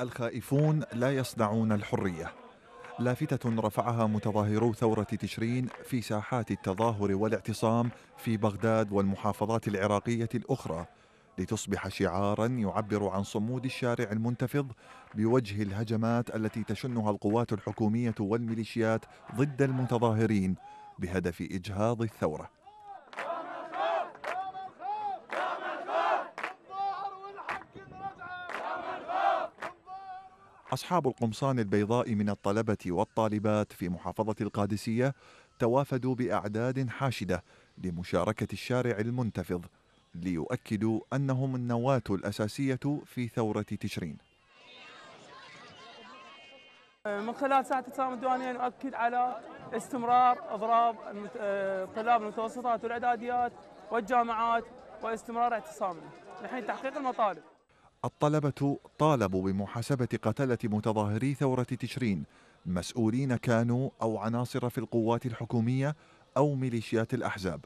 الخائفون لا يصدعون الحرية لافتة رفعها متظاهرو ثورة تشرين في ساحات التظاهر والاعتصام في بغداد والمحافظات العراقية الأخرى لتصبح شعارا يعبر عن صمود الشارع المنتفض بوجه الهجمات التي تشنها القوات الحكومية والميليشيات ضد المتظاهرين بهدف إجهاض الثورة أصحاب القمصان البيضاء من الطلبة والطالبات في محافظة القادسية توافدوا بأعداد حاشدة لمشاركة الشارع المنتفض ليؤكدوا أنهم النواة الأساسية في ثورة تشرين من خلال ساعة التسامة الديوانية نؤكد على استمرار إضراب طلاب آه، المتوسطات والإعداديات والجامعات واستمرار اعتصامنا نحن تحقيق المطالب الطلبة طالبوا بمحاسبة قتلة متظاهري ثورة تشرين مسؤولين كانوا أو عناصر في القوات الحكومية أو ميليشيات الأحزاب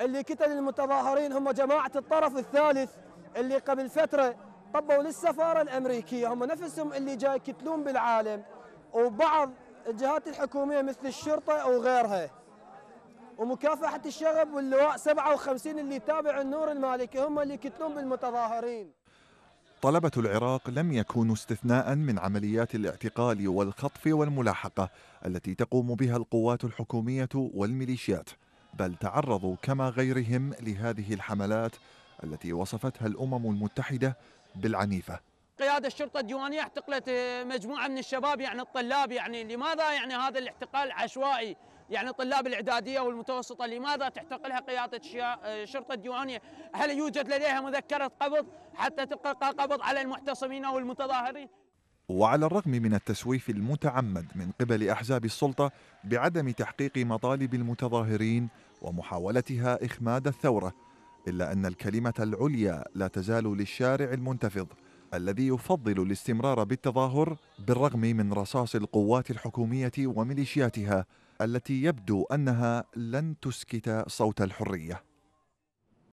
اللي قتل المتظاهرين هم جماعة الطرف الثالث اللي قبل فترة طبوا للسفارة الأمريكية هم نفسهم اللي جاي يقتلون بالعالم وبعض الجهات الحكومية مثل الشرطة وغيرها ومكافحة الشغب واللواء 57 اللي يتابع النور المالكي هم اللي يقتلون بالمتظاهرين طلبة العراق لم يكونوا استثناء من عمليات الاعتقال والخطف والملاحقة التي تقوم بها القوات الحكومية والميليشيات بل تعرضوا كما غيرهم لهذه الحملات التي وصفتها الأمم المتحدة بالعنيفة قيادة الشرطة الديوانية اعتقلت مجموعة من الشباب يعني الطلاب يعني لماذا يعني هذا الاعتقال عشوائي يعني طلاب الاعداديه والمتوسطه لماذا تحتقلها قياده آه، شرطه الديوانيه؟ هل يوجد لديها مذكره قبض حتى تلقى قبض على المحتصمين او المتظاهرين؟ وعلى الرغم من التسويف المتعمد من قبل احزاب السلطه بعدم تحقيق مطالب المتظاهرين ومحاولتها اخماد الثوره الا ان الكلمه العليا لا تزال للشارع المنتفض الذي يفضل الاستمرار بالتظاهر بالرغم من رصاص القوات الحكومية وميليشياتها التي يبدو أنها لن تسكت صوت الحرية